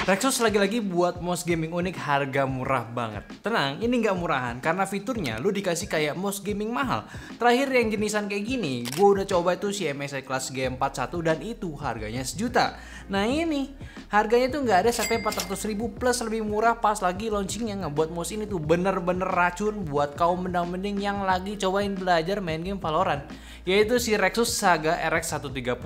Rexus lagi-lagi buat mouse gaming unik harga murah banget. Tenang, ini nggak murahan karena fiturnya lu dikasih kayak mouse gaming mahal. Terakhir yang jenisan kayak gini, gue udah coba itu si MSI kelas G41 dan itu harganya sejuta. Nah ini, harganya tuh nggak ada sampai 400 ribu plus lebih murah pas lagi launchingnya ngebuat mouse ini tuh bener-bener racun buat kaum mendang-mending yang lagi cobain belajar main game Valorant. Yaitu si Rexus Saga RX130.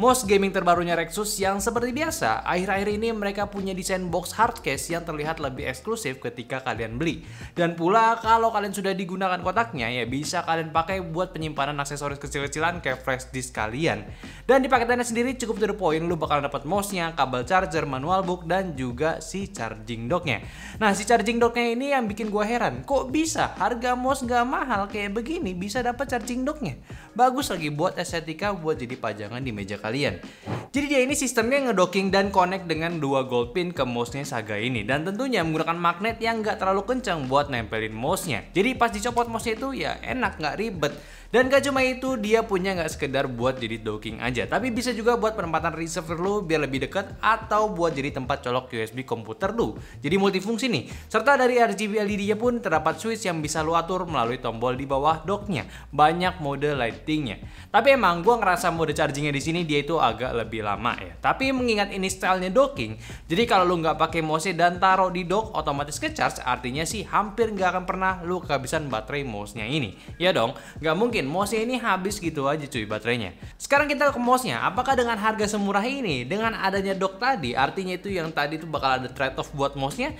Mouse gaming terbarunya Rexus yang seperti biasa, akhir-akhir ini mereka punya desain box hard case yang terlihat lebih eksklusif ketika kalian beli. Dan pula kalau kalian sudah digunakan kotaknya ya bisa kalian pakai buat penyimpanan aksesoris kecil-kecilan kayak flash disk kalian. Dan di paketannya sendiri cukup to the point, lu bakal dapat mouse-nya, kabel charger, manual book, dan juga si charging dock-nya. Nah si charging dock-nya ini yang bikin gua heran, kok bisa harga mouse gak mahal kayak begini bisa dapat charging dock-nya? Bagus lagi buat estetika buat jadi pajangan di meja kalian. Jadi dia ini sistemnya ngedocking dan connect dengan dua gold ballpin ke mouse-nya Saga ini dan tentunya menggunakan magnet yang nggak terlalu kencang buat nempelin mouse-nya. Jadi pas dicopot mouse-nya itu ya enak nggak ribet. Dan gak cuma itu, dia punya nggak sekedar buat jadi docking aja, tapi bisa juga buat penempatan receiver lu biar lebih dekat atau buat jadi tempat colok USB komputer lu. Jadi multifungsi nih. Serta dari RGB LED-nya pun terdapat switch yang bisa lu atur melalui tombol di bawah docknya. Banyak mode lightingnya. Tapi emang gua ngerasa mode chargingnya di sini dia itu agak lebih lama ya. Tapi mengingat ini stylenya docking, jadi kalau lu nggak pakai mouse dan taruh di dock otomatis ke charge, artinya sih hampir nggak akan pernah lu kehabisan baterai mouse-nya ini. Ya dong, nggak mungkin mungkin mouse ini habis gitu aja cuy baterainya. Sekarang kita ke mouse-nya. apakah dengan harga semurah ini, dengan adanya dock tadi, artinya itu yang tadi itu bakal ada trade off buat mouse-nya?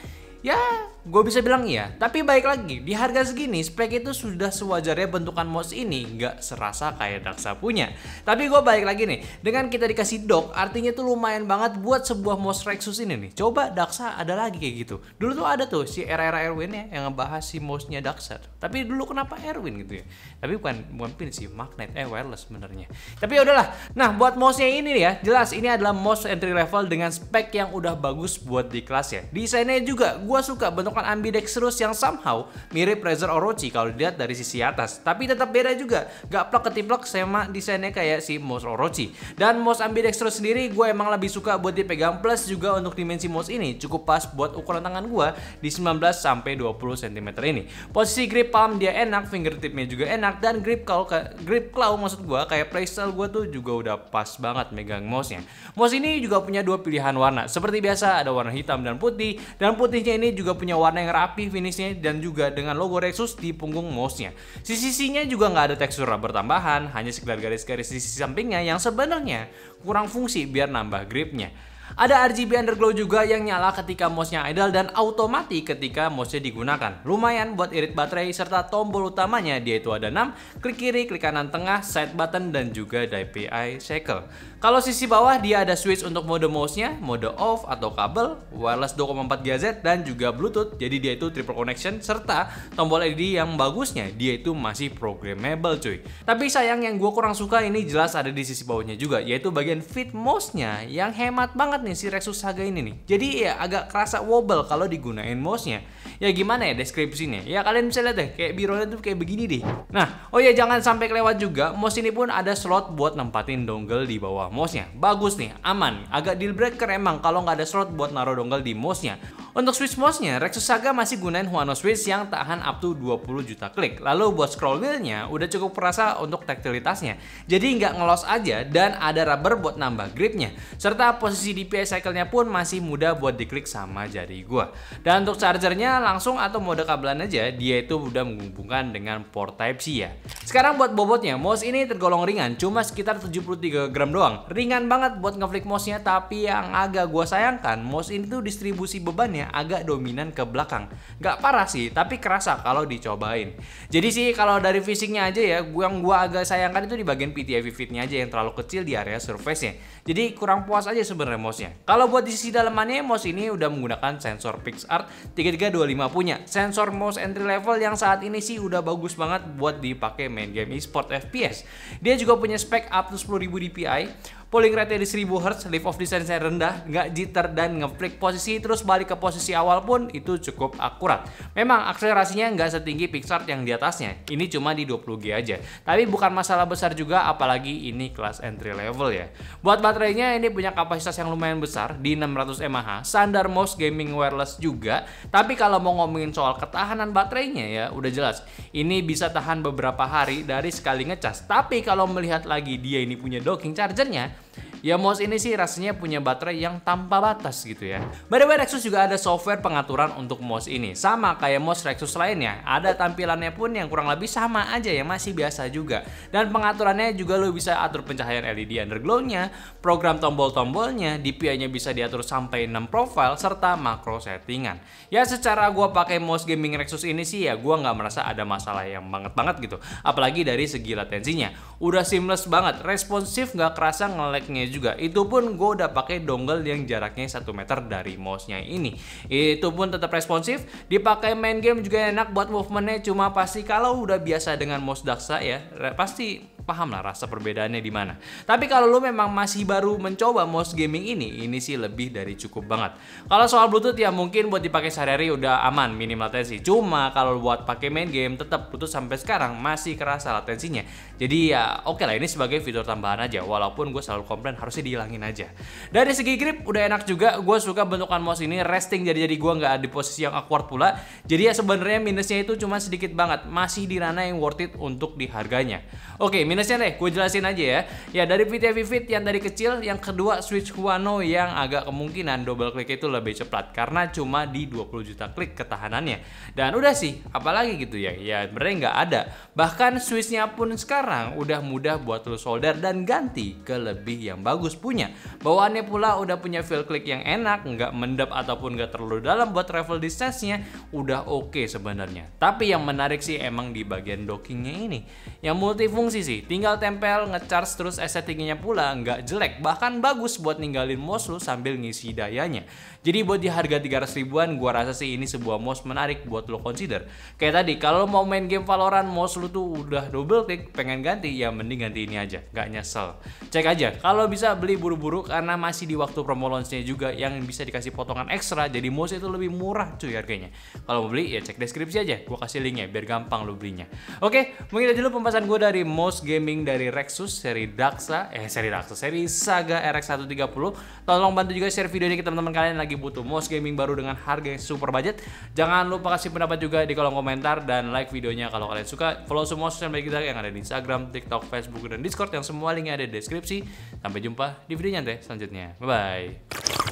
Ya Gue bisa bilang iya, tapi baik lagi, di harga segini spek itu sudah sewajarnya bentukan mouse ini nggak serasa kayak Daksa punya. Tapi gue baik lagi nih, dengan kita dikasih dock artinya tuh lumayan banget buat sebuah mouse Rexus ini nih. Coba Daksa ada lagi kayak gitu. Dulu tuh ada tuh si era-era Erwin ya yang ngebahas si mouse-nya Daksa. Tapi dulu kenapa Erwin gitu ya? Tapi bukan bukan pin sih, magnet eh wireless sebenarnya. Tapi ya udahlah. Nah, buat mouse-nya ini ya, jelas ini adalah mouse entry level dengan spek yang udah bagus buat di kelas ya. Desainnya juga gue suka bentuk menggantungkan ambidextrous yang somehow mirip Razor Orochi kalau dilihat dari sisi atas. Tapi tetap beda juga, gak plek ketiplek sama desainnya kayak si Mouse Orochi. Dan Mouse ambidextrous sendiri gue emang lebih suka buat dipegang plus juga untuk dimensi Mouse ini cukup pas buat ukuran tangan gue di 19 20 cm ini. Posisi grip palm dia enak, fingertipnya juga enak dan grip kalau grip claw maksud gue kayak playstyle gue tuh juga udah pas banget megang mouse-nya. Mouse ini juga punya dua pilihan warna. Seperti biasa ada warna hitam dan putih dan putihnya ini juga punya warna yang rapi finishnya dan juga dengan logo Rexus di punggung mouse-nya. Sisi-sisinya juga nggak ada tekstur rubber tambahan, hanya sekedar garis-garis di sisi sampingnya yang sebenarnya kurang fungsi biar nambah gripnya. Ada RGB underglow juga yang nyala ketika mouse-nya idle dan otomatis ketika mouse-nya digunakan. Lumayan buat irit baterai serta tombol utamanya dia itu ada 6, klik kiri, klik kanan tengah, side button dan juga DPI cycle. Kalau sisi bawah dia ada switch untuk mode mouse-nya, mode off atau kabel, wireless 2.4 GHz dan juga Bluetooth. Jadi dia itu triple connection serta tombol LED yang bagusnya dia itu masih programmable cuy. Tapi sayang yang gue kurang suka ini jelas ada di sisi bawahnya juga yaitu bagian fit mouse-nya yang hemat banget banget nih si Rexus Saga ini nih. Jadi ya agak kerasa wobble kalau digunain mouse-nya ya gimana ya deskripsinya ya kalian bisa lihat deh kayak bironya tuh kayak begini deh nah oh ya jangan sampai kelewat juga mouse ini pun ada slot buat nempatin dongle di bawah mouse nya bagus nih aman agak deal breaker emang kalau nggak ada slot buat naruh dongle di mouse nya untuk switch mouse-nya, Rexus Saga masih gunain Huano Switch yang tahan up to 20 juta klik. Lalu buat scroll wheel-nya udah cukup perasa untuk taktilitasnya. Jadi nggak ngelos aja dan ada rubber buat nambah gripnya. Serta posisi DPI cycle-nya pun masih mudah buat diklik sama jari gua. Dan untuk chargernya langsung atau mode kabelan aja, dia itu udah menghubungkan dengan port Type-C ya. Sekarang buat bobotnya, mouse ini tergolong ringan, cuma sekitar 73 gram doang. Ringan banget buat ngeflick mouse-nya, tapi yang agak gue sayangkan, mouse ini tuh distribusi bebannya agak dominan ke belakang. Gak parah sih, tapi kerasa kalau dicobain. Jadi sih kalau dari fisiknya aja ya, gua yang gua agak sayangkan itu di bagian PTFE fitnya aja yang terlalu kecil di area surface-nya. Jadi kurang puas aja sebenarnya mouse-nya. Kalau buat di sisi dalemannya, mouse ini udah menggunakan sensor PixArt 3325 punya. Sensor mouse entry level yang saat ini sih udah bagus banget buat dipakai main game e-sport FPS. Dia juga punya spek up to 10.000 DPI Polling rate di 1000 Hz, lift off design saya rendah, nggak jitter dan ngeflick posisi terus balik ke posisi awal pun itu cukup akurat. Memang akselerasinya nggak setinggi Pixar yang di atasnya, ini cuma di 20G aja. Tapi bukan masalah besar juga apalagi ini kelas entry level ya. Buat baterainya ini punya kapasitas yang lumayan besar di 600 mAh, standar most gaming wireless juga. Tapi kalau mau ngomongin soal ketahanan baterainya ya udah jelas, ini bisa tahan beberapa hari dari sekali ngecas. Tapi kalau melihat lagi dia ini punya docking chargernya, Ya mouse ini sih rasanya punya baterai yang tanpa batas gitu ya. By the way Rexus juga ada software pengaturan untuk mouse ini. Sama kayak mouse Rexus lainnya, ada tampilannya pun yang kurang lebih sama aja ya, masih biasa juga. Dan pengaturannya juga lo bisa atur pencahayaan LED underglow-nya, program tombol-tombolnya, DPI-nya bisa diatur sampai 6 profile, serta makro settingan. Ya secara gua pakai mouse gaming Rexus ini sih ya gua nggak merasa ada masalah yang banget-banget gitu. Apalagi dari segi latensinya. Udah seamless banget, responsif nggak kerasa nge juga. Itu pun gue udah pakai dongle yang jaraknya 1 meter dari mouse-nya ini. Itu pun tetap responsif, dipakai main game juga enak buat movementnya, cuma pasti kalau udah biasa dengan mouse daksa ya, pasti paham lah rasa perbedaannya di mana. Tapi kalau lo memang masih baru mencoba mouse gaming ini, ini sih lebih dari cukup banget. Kalau soal Bluetooth ya mungkin buat dipakai sehari-hari udah aman minim latensi. Cuma kalau buat pakai main game tetap Bluetooth sampai sekarang masih kerasa latensinya. Jadi ya oke okay lah ini sebagai fitur tambahan aja walaupun gue selalu komplain harusnya dihilangin aja. Dari segi grip udah enak juga, gue suka bentukan mouse ini resting jadi jadi gue nggak di posisi yang awkward pula. Jadi ya sebenarnya minusnya itu cuma sedikit banget, masih di ranah yang worth it untuk di harganya. Oke, okay, minus sih nih, gue jelasin aja ya. Ya dari VT Vivit yang dari kecil, yang kedua Switch Huano yang agak kemungkinan double klik itu lebih cepat karena cuma di 20 juta klik ketahanannya. Dan udah sih, apalagi gitu ya. Ya mereka nggak ada. Bahkan Switchnya pun sekarang udah mudah buat lo solder dan ganti ke lebih yang bagus punya. Bawaannya pula udah punya feel click yang enak, nggak mendap ataupun nggak terlalu dalam buat travel distance-nya, udah oke okay sebenarnya. Tapi yang menarik sih emang di bagian dockingnya ini. Yang multifungsi sih, Tinggal tempel, ngecharge terus e tingginya pula nggak jelek, bahkan bagus buat ninggalin mouse lu sambil ngisi dayanya. Jadi buat di harga 300 ribuan, gua rasa sih ini sebuah mouse menarik buat lo consider. Kayak tadi, kalau mau main game Valorant, mouse lu tuh udah double click, pengen ganti, ya mending ganti ini aja, nggak nyesel. Cek aja, kalau bisa beli buru-buru karena masih di waktu promo launchnya juga yang bisa dikasih potongan ekstra, jadi mouse itu lebih murah cuy harganya. Kalau mau beli, ya cek deskripsi aja, gua kasih linknya biar gampang lo belinya. Oke, mungkin aja dulu pembahasan gua dari mouse gaming dari Rexus, seri Daxa, eh seri Daxa, seri Saga RX130. Tolong bantu juga share video ini ke teman-teman kalian yang lagi butuh mouse gaming baru dengan harga yang super budget. Jangan lupa kasih pendapat juga di kolom komentar dan like videonya kalau kalian suka. Follow semua sosial media kita yang ada di Instagram, TikTok, Facebook, dan Discord yang semua linknya ada di deskripsi. Sampai jumpa di video nyantai selanjutnya. Bye-bye.